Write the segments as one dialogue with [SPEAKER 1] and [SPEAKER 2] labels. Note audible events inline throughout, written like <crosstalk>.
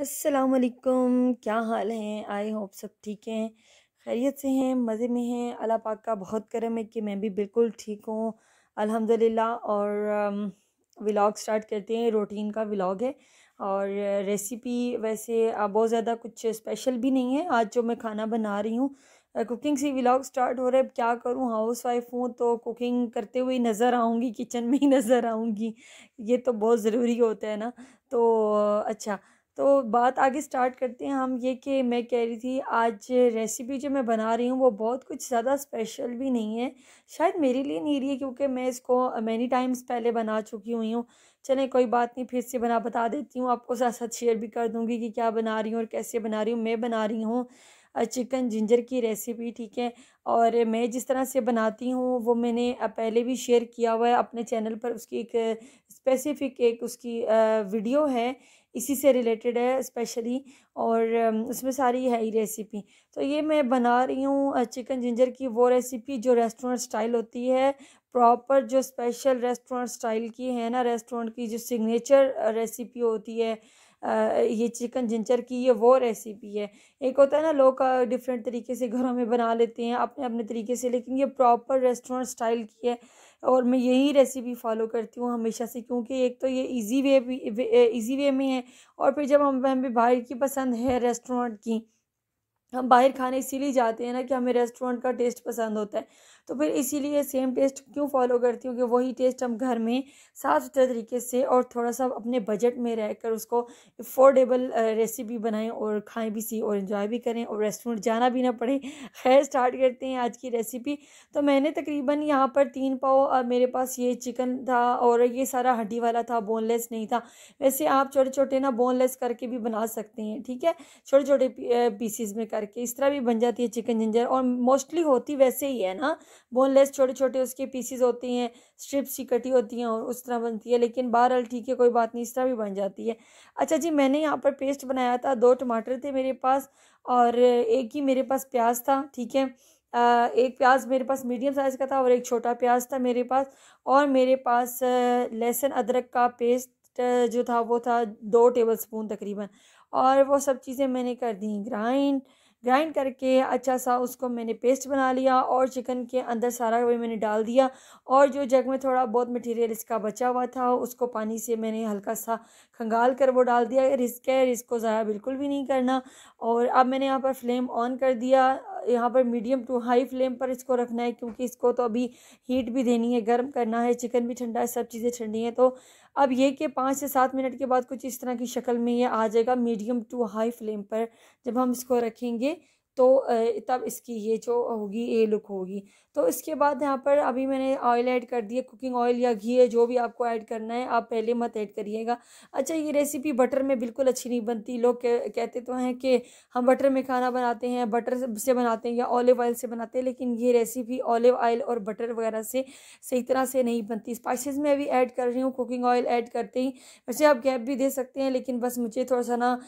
[SPEAKER 1] असलकम क्या हाल है आई होप सब ठीक हैं खैरियत से हैं मज़े में हैं अल्लाह पाक का बहुत करम है कि मैं भी बिल्कुल ठीक हूँ अल्हम्दुलिल्लाह और व्लॉग स्टार्ट करते हैं रोटीन का व्लॉग है और रेसिपी वैसे बहुत ज़्यादा कुछ स्पेशल भी नहीं है आज जो मैं खाना बना रही हूँ कुकिंग से व्लाग स्टार्ट हो रहा है क्या करूँ हाउस वाइफ हूँ तो कुकिंग करते हुए नज़र आऊँगी किचन में ही <laughs> नज़र आऊँगी ये तो बहुत ज़रूरी होता है ना तो अच्छा तो बात आगे स्टार्ट करते हैं हम ये कि मैं कह रही थी आज रेसिपी जो मैं बना रही हूँ वो बहुत कुछ ज़्यादा स्पेशल भी नहीं है शायद मेरे लिए नहीं रही है क्योंकि मैं इसको मैनी टाइम्स पहले बना चुकी हुई हूँ चलें कोई बात नहीं फिर से बना बता देती हूँ आपको साथ साथ शेयर भी कर दूँगी कि क्या बना रही हूँ और कैसे बना रही हूँ मैं बना रही हूँ चिकन जिंजर की रेसिपी ठीक है और मैं जिस तरह से बनाती हूँ वो मैंने पहले भी शेयर किया हुआ है अपने चैनल पर उसकी एक स्पेसिफ़िक एक उसकी वीडियो है इसी से रिलेटेड है स्पेशली और उसमें सारी है ही रेसिपी तो ये मैं बना रही हूँ चिकन जिंजर की वो रेसिपी जो रेस्टोरेंट स्टाइल होती है प्रॉपर जो स्पेशल रेस्टोरेंट स्टाइल की है ना रेस्टोरेंट की जो सिग्नेचर रेसिपी होती है ये चिकन जिंजर की ये वो रेसिपी है एक होता है ना लोग डिफरेंट तरीके से घरों में बना लेते हैं अपने अपने तरीके से लेकिन ये प्रॉपर रेस्टोरेंट स्टाइल की है और मैं यही रेसिपी फॉलो करती हूँ हमेशा से क्योंकि एक तो ये इजी वे भी इजी वे में है और फिर जब हम हमें बाहर की पसंद है रेस्टोरेंट की हम बाहर खाने इसीलिए जाते हैं ना कि हमें रेस्टोरेंट का टेस्ट पसंद होता है तो फिर इसीलिए सेम टेस्ट क्यों फॉलो करती हूँ कि वही टेस्ट हम घर में साफ सुथरे तरीके से और थोड़ा सा अपने बजट में रह कर उसको अफोर्डेबल रेसिपी बनाएं और खाएं भी सी और इन्जॉय भी करें और रेस्टोरेंट जाना भी ना पड़े <laughs> खैर स्टार्ट करते हैं आज की रेसिपी तो मैंने तकरीबन यहाँ पर तीन पाव मेरे पास ये चिकन था और ये सारा हड्डी वाला था बोनलेस नहीं था वैसे आप छोटे छोटे ना बोनलेस करके भी बना सकते हैं ठीक है छोटे छोटे पीसीज में करके इस तरह भी बन जाती है चिकन जिंजर और मोस्टली होती वैसे ही है ना बोनलेस छोटे छोटे उसके पीसीज होती हैं स्ट्रिप्स ही कटी होती हैं और उस तरह बनती है लेकिन बहरहाल ठीक है कोई बात नहीं इस तरह भी बन जाती है अच्छा जी मैंने यहाँ पर पेस्ट बनाया था दो टमाटर थे मेरे पास और एक ही मेरे पास प्याज था ठीक है एक प्याज मेरे पास मीडियम साइज़ का था और एक छोटा प्याज था मेरे पास और मेरे पास लहसुन अदरक का पेस्ट जो था वो था दो टेबल स्पून तकरीबन और वो सब चीज़ें मैंने कर दी ग्राइंड ग्राइंड करके अच्छा सा उसको मैंने पेस्ट बना लिया और चिकन के अंदर सारा वही मैंने डाल दिया और जो जग में थोड़ा बहुत मटेरियल इसका बचा हुआ था उसको पानी से मैंने हल्का सा खंगाल कर वो डाल दिया रिस्क है रिस्क को ज़ाया बिल्कुल भी नहीं करना और अब मैंने यहाँ पर फ्लेम ऑन कर दिया यहाँ पर मीडियम टू हाई फ्लेम पर इसको रखना है क्योंकि इसको तो अभी हीट भी देनी है गर्म करना है चिकन भी ठंडा है सब चीज़ें ठंडी हैं तो अब ये कि पाँच से सात मिनट के बाद कुछ इस तरह की शक्ल में ये आ जाएगा मीडियम टू हाई फ्लेम पर जब हम इसको रखेंगे तो तब इसकी ये जो होगी ये लुक होगी तो इसके बाद यहाँ पर अभी मैंने ऑयल ऐड कर दिया कुकिंग ऑयल या घी है जो भी आपको ऐड करना है आप पहले मत ऐड करिएगा अच्छा ये रेसिपी बटर में बिल्कुल अच्छी नहीं बनती लोग कहते तो हैं कि हम बटर में खाना बनाते हैं बटर से बनाते हैं या ऑलिव ऑयल से बनाते हैं लेकिन ये रेसिपी ऑलिव ऑयल और बटर वगैरह से सही तरह से नहीं बनती स्पाइसिस में अभी ऐड कर रही हूँ कुकिंग ऑयल ऐड करते ही वैसे आप गैप भी दे सकते हैं लेकिन बस मुझे थोड़ा सा ना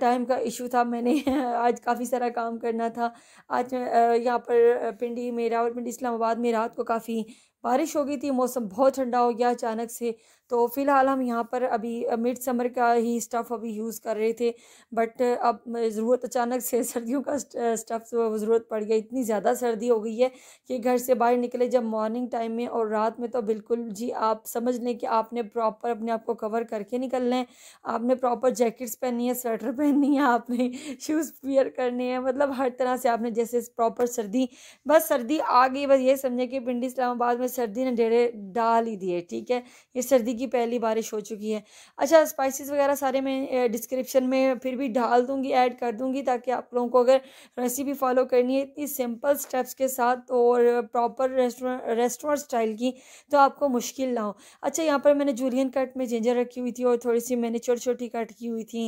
[SPEAKER 1] टाइम का इशू था मैंने <laughs> आज काफ़ी सारा काम कर करना था आज यहाँ पर पिंडी मेरा और पिंडी इस्लामाबाद में रात को काफ़ी बारिश हो गई थी मौसम बहुत ठंडा हो गया अचानक से तो फ़िलहाल हम यहाँ पर अभी मिड समर का ही स्टफ़ अभी यूज़ कर रहे थे बट अब ज़रूरत अचानक से सर्दियों का स्टफ़ ज़रूरत पड़ गया इतनी ज़्यादा सर्दी हो गई है कि घर से बाहर निकले जब मॉर्निंग टाइम में और रात में तो बिल्कुल जी आप समझ लें कि आपने प्रॉपर अपने आप को कवर करके निकलना है आपने प्रॉपर जैकेट्स पहननी है स्वेटर पहननी है आपने शूज़ <laughs> वियर करने हैं मतलब हर तरह से आपने जैसे प्रॉपर सर्दी बस सर्दी आ गई बस ये समझें कि पिंडी इस्लामाबाद में सर्दी ने डेरे डाल ही दिए ठीक है ये सर्दी की पहली बारिश हो चुकी है अच्छा स्पाइसेस वगैरह सारे मैं डिस्क्रिप्शन में फिर भी डाल दूंगी ऐड कर दूंगी ताकि आप लोगों को अगर रेसिपी फॉलो करनी है इतनी सिंपल स्टेप्स के साथ और प्रॉपर रेस्टोरेंट रेस्टोरेंट स्टाइल की तो आपको मुश्किल ना हो अच्छा यहाँ पर मैंने जूलियन कट में जिंजर रखी हुई थी और थोड़ी सी मैंने छोटी छोटी कट की हुई थी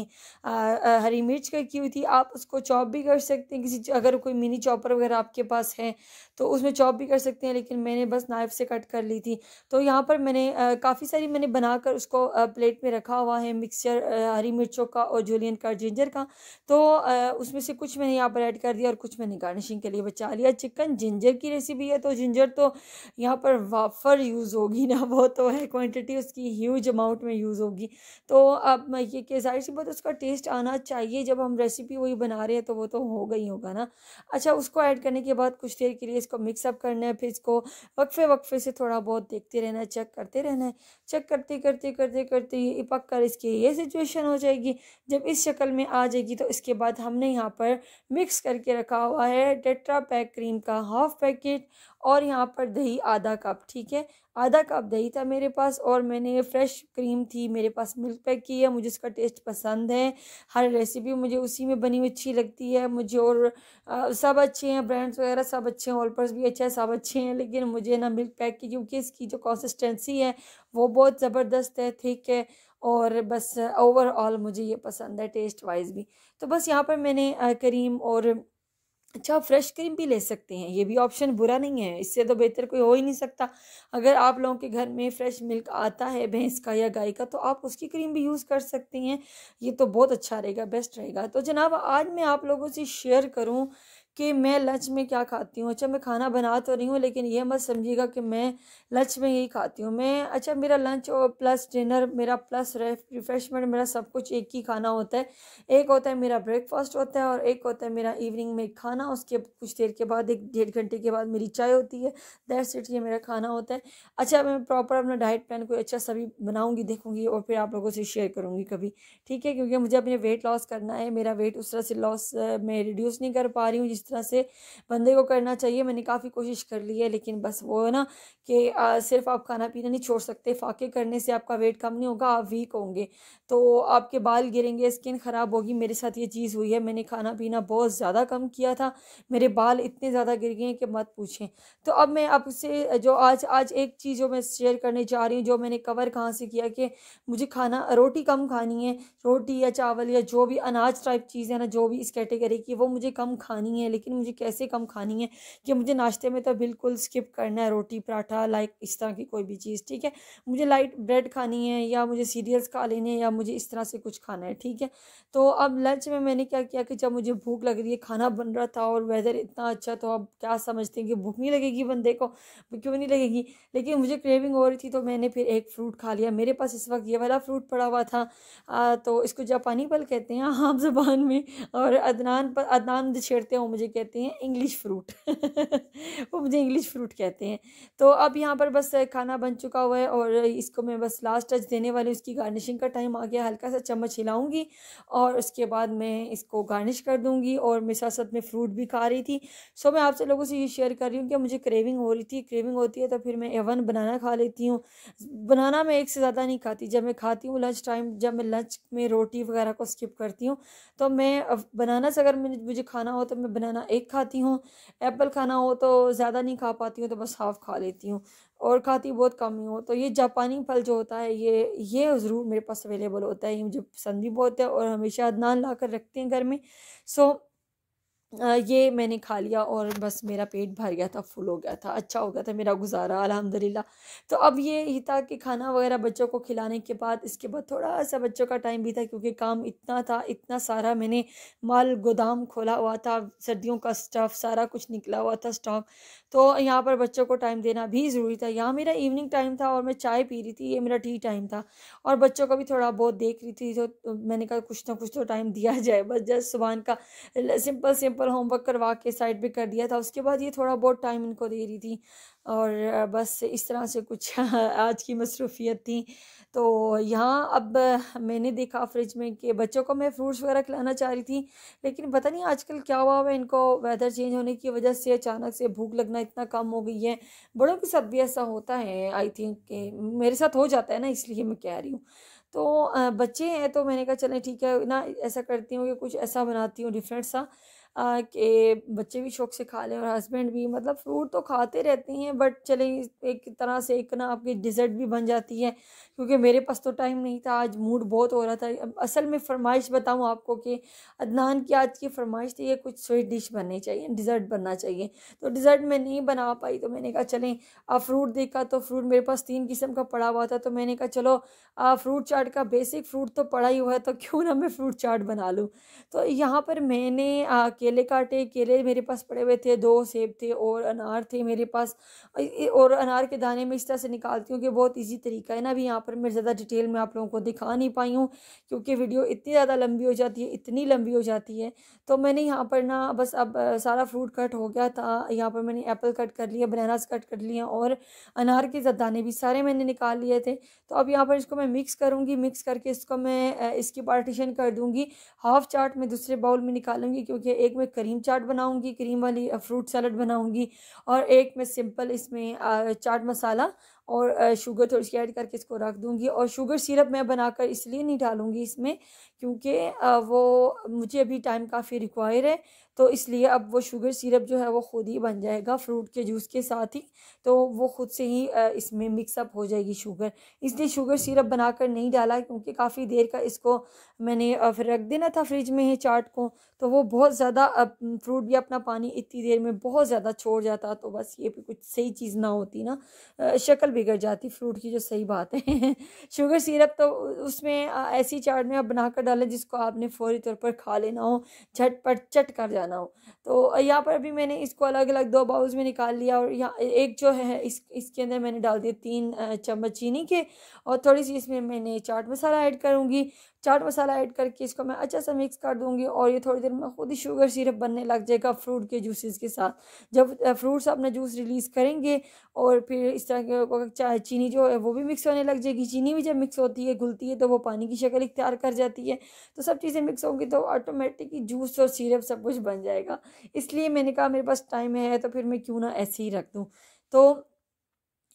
[SPEAKER 1] हरी मिर्च कट की हुई थी आप उसको चॉप भी कर सकते हैं किसी अगर कोई मिनी चॉपर वगैरह आपके पास है तो उसमें चॉप भी कर सकते हैं लेकिन मैंने बस नाइफ से कट कर ली थी तो यहाँ पर मैंने काफ़ी सारी मैंने मैंने बनाकर उसको प्लेट में रखा हुआ है मिक्सचर हरी मिर्चों का और जूलियन का जिंजर का तो उसमें से कुछ मैंने यहाँ पर ऐड कर दिया और कुछ मैंने गार्निशिंग के लिए बचा लिया चिकन जिंजर की रेसिपी है तो जिंजर तो यहाँ पर वाफर यूज़ होगी ना वो तो है क्वान्टिटी उसकी ह्यूज अमाउंट में यूज़ होगी तो अब ये कि जाहिर सी बात उसका टेस्ट आना चाहिए जब हम रेसिपी वही बना रहे हैं तो वो तो होगा ही होगा ना अच्छा उसको ऐड करने के बाद कुछ देर के लिए इसको मिक्सअप करना है फिर इसको वक्फे वक्फे से थोड़ा बहुत देखते रहना है चेक करते रहना है चेक करते करते करते करते ये पक कर इसकी ये सिचुएशन हो जाएगी जब इस शक्ल में आ जाएगी तो इसके बाद हमने यहाँ पर मिक्स करके रखा हुआ है टेट्रा पैक क्रीम का हाफ पैकेट और यहाँ पर दही आधा कप ठीक है आधा कप दही था मेरे पास और मैंने ये फ्रेश क्रीम थी मेरे पास मिल्क पैक की है मुझे उसका टेस्ट पसंद है हर रेसिपी मुझे उसी में बनी हुई अच्छी लगती है मुझे और आ, सब अच्छे हैं ब्रांड्स वगैरह सब अच्छे हैं ऑलपर्स भी अच्छे हैं सब अच्छे हैं लेकिन मुझे ना मिल्क पैक की क्योंकि इसकी जो कंसिस्टेंसी है वो बहुत ज़बरदस्त है ठीक है और बस ओवरऑल मुझे ये पसंद है टेस्ट वाइज भी तो बस यहाँ पर मैंने करीम और अच्छा आप फ्रेश क्रीम भी ले सकते हैं ये भी ऑप्शन बुरा नहीं है इससे तो बेहतर कोई हो ही नहीं सकता अगर आप लोगों के घर में फ्रेश मिल्क आता है भैंस का या गाय का तो आप उसकी क्रीम भी यूज़ कर सकते हैं ये तो बहुत अच्छा रहेगा बेस्ट रहेगा तो जनाब आज मैं आप लोगों से शेयर करूँ कि मैं लंच में क्या खाती हूँ अच्छा मैं खाना बना तो रही हूँ लेकिन ये मत समझिएगा कि मैं लंच में यही खाती हूँ मैं अच्छा मेरा लंच और प्लस डिनर मेरा प्लस रिफ्रेशमेंट मेरा सब कुछ एक ही खाना होता है एक होता है मेरा ब्रेकफास्ट होता है और एक होता है मेरा इवनिंग में खाना उसके कुछ देर के बाद एक डेढ़ घंटे के बाद मेरी चाय होती है दैर सीट ये मेरा खाना होता है अच्छा मैं प्रॉपर अपना डाइट प्लान कोई अच्छा सभी बनाऊँगी देखूँगी और फिर आप लोगों से शेयर करूँगी कभी ठीक है क्योंकि मुझे अपने वेट लॉस करना है मेरा वेट उस तरह से लॉस मैं रिड्यूस नहीं कर पा रही हूँ जिस तरह से बंदे को करना चाहिए मैंने काफ़ी कोशिश कर ली है लेकिन बस वो है ना कि सिर्फ आप खाना पीना नहीं छोड़ सकते फाके करने से आपका वेट कम नहीं होगा आप वीक होंगे तो आपके बाल गिरेंगे स्किन ख़राब होगी मेरे साथ ये चीज़ हुई है मैंने खाना पीना बहुत ज़्यादा कम किया था मेरे बाल इतने ज़्यादा गिर गए हैं कि मत पूछें तो अब मैं आपसे जो आज आज एक चीज़ जो मैं शेयर करने जा रही हूँ जो मैंने कवर कहाँ से किया कि मुझे खाना रोटी कम खानी है रोटी या चावल या जो भी अनाज टाइप चीज़ है ना जो भी इस कैटेगरी की वो मुझे कम खानी है लेकिन मुझे कैसे कम खानी है कि मुझे नाश्ते में तो बिल्कुल स्किप करना है रोटी पराठा लाइक इस तरह की कोई भी चीज़ ठीक है मुझे लाइट ब्रेड खानी है या मुझे सीरियल्स खा लेने हैं या मुझे इस तरह से कुछ खाना है ठीक है तो अब लंच में मैंने क्या किया कि जब मुझे भूख लग रही है खाना बन रहा था और वेदर इतना अच्छा तो अब क्या समझते हैं कि भूख नहीं लगेगी बंदे को क्यों नहीं लगेगी लेकिन मुझे क्रेविंग हो रही थी तो मैंने फिर एक फ्रूट खा लिया मेरे पास इस वक्त ये वाला फ्रूट पड़ा हुआ था आ, तो इसको जापानी पल कहते हैं आम ज़बान में और अदनान पर अदनान छेड़ते हो मुझे मुझे कहते हैं इंग्लिश फ्रूट <laughs> वो मुझे इंग्लिश फ्रूट कहते हैं तो अब यहाँ पर बस खाना बन चुका हुआ है और इसको मैं बस लास्ट टच देने वाली उसकी गार्निशिंग का टाइम आ गया हल्का सा चम्मच हिलाऊँगी और उसके बाद मैं इसको गार्निश कर दूँगी और मेरे साथ साथ मैं फ्रूट भी खा रही थी सो मैं आपसे लोगों से ये शेयर कर रही हूँ कि मुझे क्रेविंग हो रही थी क्रेविंग होती है तो फिर मैं एवन बनाना खा लेती हूँ बनाना मैं एक से ज़्यादा नहीं खाती जब मैं खाती हूँ लंच टाइम जब मैं लंच में रोटी वगैरह को स्किप करती हूँ तो मैं बनाना से अगर मुझे खाना हो तो मैं है ना एक खाती हूँ एप्पल खाना हो तो ज़्यादा नहीं खा पाती हूँ तो बस हाफ़ खा लेती हूँ और खाती बहुत कम ही हो तो ये जापानी फल जो होता है ये ये ज़रूर मेरे पास अवेलेबल होता है ये मुझे पसंद भी बहुत है और हमेशा अदनान ला कर रखते हैं घर में सो ये मैंने खा लिया और बस मेरा पेट भर गया था फुल हो गया था अच्छा हो गया था मेरा गुजारा अलहमदिल्ला तो अब ये ही था कि खाना वगैरह बच्चों को खिलाने के बाद इसके बाद थोड़ा सा बच्चों का टाइम भी था क्योंकि काम इतना था इतना सारा मैंने माल गोदाम खोला हुआ था सर्दियों का स्टफ़ सारा कुछ निकला हुआ था स्टॉक तो यहाँ पर बच्चों को टाइम देना भी ज़रूरी था यहाँ मेरा इवनिंग टाइम था और मैं चाय पी रही थी ये मेरा टी टाइम था और बच्चों को भी थोड़ा बहुत देख रही थी तो मैंने कहा कुछ ना कुछ तो टाइम दिया जाए बस जस्ट सुबह का सिंपल सिंपल पर होमवर्क करवा के साइड भी कर दिया था उसके बाद ये थोड़ा बहुत टाइम इनको दे रही थी और बस इस तरह से कुछ <laughs> आज की मसरूफियत थी तो यहाँ अब मैंने देखा फ्रिज में कि बच्चों को मैं फ्रूट्स वगैरह खिलाना चाह रही थी लेकिन पता नहीं आजकल क्या हुआ हुआ इनको वेदर चेंज होने की वजह से अचानक से भूख लगना इतना कम हो गई है बड़ों के साथ भी ऐसा होता है आई थिंक कि मेरे साथ हो जाता है ना इसलिए मैं कह रही हूँ तो बच्चे हैं तो मैंने कहा चलें ठीक है ना ऐसा करती हूँ कि कुछ ऐसा बनाती हूँ डिफरेंट सा कि बच्चे भी शौक से खा लें और हस्बैंड भी मतलब फ्रूट तो खाते रहते हैं बट चले एक तरह से एक ना आपकी डिज़र्ट भी बन जाती है क्योंकि मेरे पास तो टाइम नहीं था आज मूड बहुत हो रहा था अब असल में फरमाइश बताऊँ आपको कि अदनान की आज की फरमाइश थी ये कुछ स्वीट डिश बननी चाहिए डिज़र्ट बनना चाहिए तो डिज़र्ट मैं नहीं बना पाई तो मैंने कहा चलें आप फ्रूट देखा तो फ्रूट मेरे पास तीन किस्म का पड़ा हुआ था तो मैंने कहा चलो फ्रूट चाट का बेसिक फ्रूट तो पड़ा ही हुआ है तो क्यों ना मैं फ्रूट चाट बना लूँ तो यहाँ पर मैंने केले काटे केले मेरे पास पड़े हुए थे दो सेब थे और अनार थे मेरे पास और अनार के दाने में इस तरह से निकालती हूँ कि बहुत ईजी तरीका है ना अभी यहाँ पर मैं ज़्यादा डिटेल में आप लोगों को दिखा नहीं पाई हूँ क्योंकि वीडियो इतनी ज़्यादा लंबी हो जाती है इतनी लंबी हो जाती है तो मैंने यहाँ पर ना बस अब सारा फ्रूट कट हो गया था यहाँ पर मैंने एप्पल कट कर लिया बनानास कट कर लिया और अनार के दाने भी सारे मैंने निकाल लिए थे तो अब यहाँ पर इसको मैं मिक्स करूँगी मिक्स करके इसको मैं इसकी पार्टीशन कर दूँगी हाफ़ चाट में दूसरे बाउल में निकालूंगी क्योंकि एक एक में करीम चाट बनाऊंगी करीम वाली फ्रूट सैलड बनाऊंगी और एक में सिंपल इसमें चाट मसाला और शुगर थोड़ी सी ऐड करके इसको रख दूंगी और शुगर सिरप मैं बनाकर इसलिए नहीं डालूंगी इसमें क्योंकि वो मुझे अभी टाइम काफ़ी रिक्वायर है तो इसलिए अब वो शुगर सिरप जो है वो ख़ुद ही बन जाएगा फ्रूट के जूस के साथ ही तो वो ख़ुद से ही इसमें मिक्सअप हो जाएगी शुगर इसलिए शुगर सिरप बनाकर नहीं डाला क्योंकि काफ़ी देर का इसको मैंने फिर रख देना था फ्रिज में ही चाट को तो वो बहुत ज़्यादा फ्रूट भी अपना पानी इतनी देर में बहुत ज़्यादा छोड़ जाता तो बस ये भी कुछ सही चीज़ ना होती ना शक्ल बिगड़ जाती फ्रूट की जो सही बात है शुगर <laughs> सिरप तो उसमें ऐसी चाट में आप बनाकर डाला जिसको आपने फौरी तौर पर खा लेना हो झटपट चट कर जाना हो तो यहाँ पर अभी मैंने इसको अलग अलग दो बाउल्स में निकाल लिया और यहाँ एक जो है इस इसके अंदर मैंने डाल दिए तीन चम्मच चीनी के और थोड़ी सी इसमें मैंने चाट मसाला ऐड करूँगी चाट मसाला ऐड करके इसको मैं अच्छा सा मिक्स कर दूँगी और ये थोड़ी देर में खुद ही शुगर सिरप बनने लग जाएगा फ्रूट के जूसेस के साथ जब फ्रूट्स अपना जूस रिलीज़ करेंगे और फिर इस तरह के चीनी जो है वो भी मिक्स होने लग जाएगी चीनी भी जब मिक्स होती है घुलती है तो वो पानी की शक्ल इख्तियार कर जाती है तो सब चीज़ें मिक्स होंगी तो ऑटोमेटिक जूस और सिरप सब कुछ बन जाएगा इसलिए मैंने कहा मेरे पास टाइम है तो फिर मैं क्यों ना ऐसे ही रख दूँ तो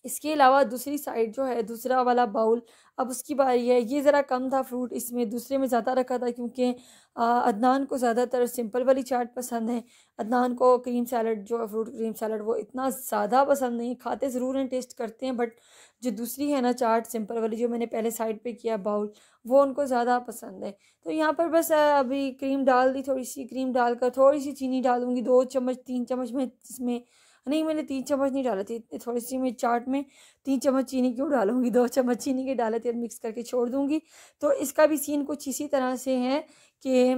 [SPEAKER 1] इसके अलावा दूसरी साइड जो है दूसरा वाला बाउल अब उसकी बारी है ये ज़रा कम था फ्रूट इसमें दूसरे में ज़्यादा रखा था क्योंकि अदनान को ज़्यादातर सिंपल वाली चाट पसंद है अदनान को क्रीम सैलड जो है फ्रूट क्रीम सैलड वो इतना ज़्यादा पसंद नहीं खाते ज़रूर हैं टेस्ट करते हैं बट जो दूसरी है ना चाट सिंपल वाली जो मैंने पहले साइड पर किया बाउल वो उनको ज़्यादा पसंद है तो यहाँ पर बस अभी क्रीम डाल दी थोड़ी सी क्रीम डालकर थोड़ी सी चीनी डालूँगी दो चम्मच तीन चम्मच में इसमें नहीं मैंने तीन चम्मच नहीं डाले थे थोड़ी सी मैं चाट में तीन चम्मच चीनी क्यों डालूंगी दो चम्मच चीनी के डाले थे और मिक्स करके छोड़ दूँगी तो इसका भी सीन कुछ इसी तरह से है कि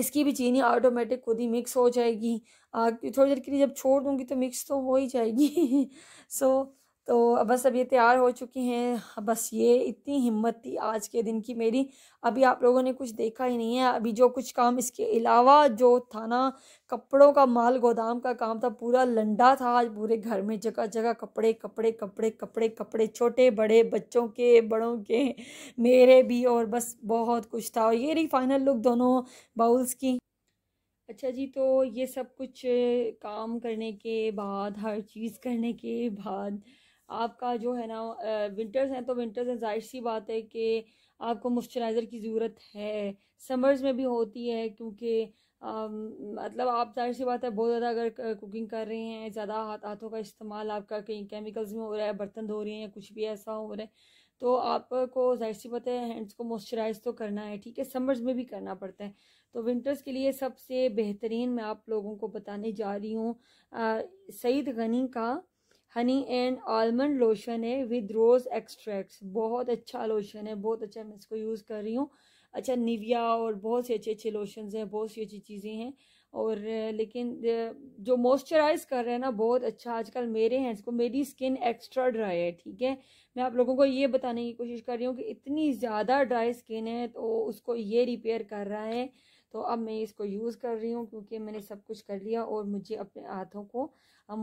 [SPEAKER 1] इसकी भी चीनी ऑटोमेटिक खुद ही मिक्स हो जाएगी आग थोड़ी देर के लिए जब छोड़ दूँगी तो मिक्स तो हो ही जाएगी सो <laughs> so, तो बस अब ये तैयार हो चुकी हैं बस ये इतनी हिम्मत थी आज के दिन की मेरी अभी आप लोगों ने कुछ देखा ही नहीं है अभी जो कुछ काम इसके अलावा जो था ना कपड़ों का माल गोदाम का काम था पूरा लंडा था आज पूरे घर में जगह जगह कपड़े कपड़े कपड़े कपड़े कपड़े छोटे बड़े बच्चों के बड़ों के मेरे भी और बस बहुत कुछ था और ये रही फाइनल लुक दोनों बाउल्स की अच्छा जी तो ये सब कुछ काम करने के बाद हर चीज़ करने के बाद आपका जो है ना विंटर्स हैं तो विंटर्स हैं जाहिर सी बात है कि आपको मॉइस्चराइज़र की ज़रूरत है समर्स में भी होती है क्योंकि मतलब आप जाहिर सी बात है बहुत ज़्यादा अगर कुकिंग कर रहे हैं ज़्यादा हाथ हाथों का इस्तेमाल आपका कहीं केमिकल्स में हो रहा है बर्तन धो रहे हैं या कुछ भी ऐसा हो रहा है तो आपको जाहिर सी बात है हैंड्स को मॉइस्चराइज तो करना है ठीक है समर्स में भी करना पड़ता है तो विंटर्स के लिए सबसे बेहतरीन मैं आप लोगों को बताने जा रही हूँ सईद गनी का हनी एंड आलमंड लोशन है विद रोज़ एक्सट्रैक्ट्स बहुत अच्छा लोशन है बहुत अच्छा मैं इसको यूज़ कर रही हूँ अच्छा निविया और बहुत से अच्छे अच्छे लोशंस हैं बहुत सी अच्छी चीज़ें हैं और लेकिन जो मॉइस्चराइज कर रहे हैं ना बहुत अच्छा आजकल मेरे हैं इसको मेरी स्किन एक्स्ट्रा ड्राई है ठीक है मैं आप लोगों को ये बताने की कोशिश कर रही हूँ कि इतनी ज़्यादा ड्राई स्किन है तो उसको ये रिपेयर कर रहा है तो अब मैं इसको यूज़ कर रही हूँ क्योंकि मैंने सब कुछ कर लिया और मुझे अपने हाथों को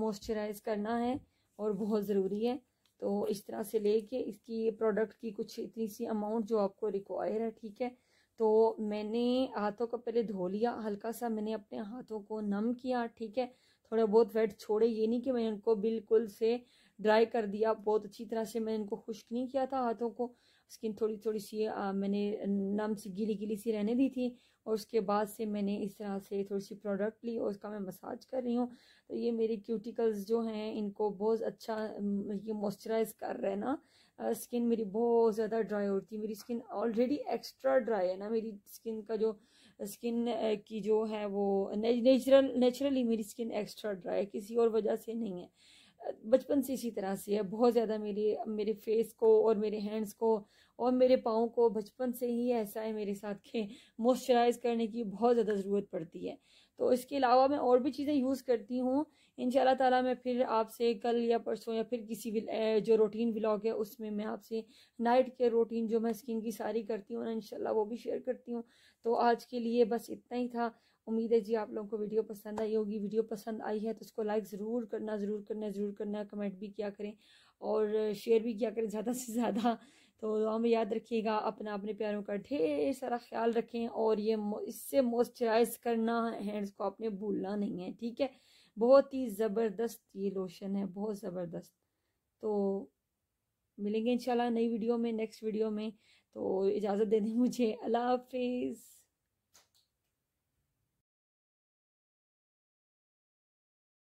[SPEAKER 1] मॉइस्चराइज करना है और बहुत ज़रूरी है तो इस तरह से लेके इसकी प्रोडक्ट की कुछ इतनी सी अमाउंट जो आपको रिक्वायर है ठीक है तो मैंने हाथों को पहले धो लिया हल्का सा मैंने अपने हाथों को नम किया ठीक है थोड़ा बहुत वेट छोड़े ये नहीं कि मैंने उनको बिल्कुल से ड्राई कर दिया बहुत अच्छी तरह से मैंने उनको खुश्क नहीं किया था हाथों को स्किन थोड़ी थोड़ी सी आ, मैंने नम सी गीली गीली सी रहने दी थी और उसके बाद से मैंने इस तरह से थोड़ी सी प्रोडक्ट ली और उसका मैं मसाज कर रही हूँ तो ये मेरे क्यूटिकल्स जो हैं इनको बहुत अच्छा ये मॉइस्चराइज कर रहे हैं ना स्किन मेरी बहुत ज़्यादा ड्राई होती है मेरी स्किन ऑलरेडी एक्स्ट्रा ड्राई है ना मेरी स्किन का जो स्किन की जो है वो नेचुरल नेचुरली मेरी स्किन एक्स्ट्रा ड्राई है किसी और वजह से नहीं है बचपन से इसी तरह से है बहुत ज़्यादा मेरी मेरे फेस को और मेरे हैंड्स को और मेरे पाँव को बचपन से ही ऐसा है मेरे साथ के मॉइस्चराइज़ करने की बहुत ज़्यादा ज़रूरत पड़ती है तो इसके अलावा मैं और भी चीज़ें यूज़ करती हूँ इन ताला मैं फिर आपसे कल या परसों या फिर किसी जो रूटीन ब्लॉग है उसमें मैं आपसे नाइट के रूटीन जो मैं स्किन की सारी करती हूँ ना इन वो भी शेयर करती हूँ तो आज के लिए बस इतना ही था उम्मीद है जी आप लोगों को वीडियो पसंद आई होगी वीडियो पसंद आई है तो इसको लाइक ज़रूर करना ज़रूर करना ज़रूर करना कमेंट भी किया करें और शेयर भी किया करें ज़्यादा से ज़्यादा तो हमें याद रखिएगा अपना अपने प्यारों का ढेर सारा ख्याल रखें और ये इससे मॉइस्चराइज करना हैंड्स को आपने भूलना नहीं है ठीक है बहुत ही ज़बरदस्त ये लोशन है बहुत ज़बरदस्त तो मिलेंगे इंशाल्लाह नई वीडियो में नेक्स्ट वीडियो में तो इजाज़त दे दें मुझे अल्लाह हाफिज़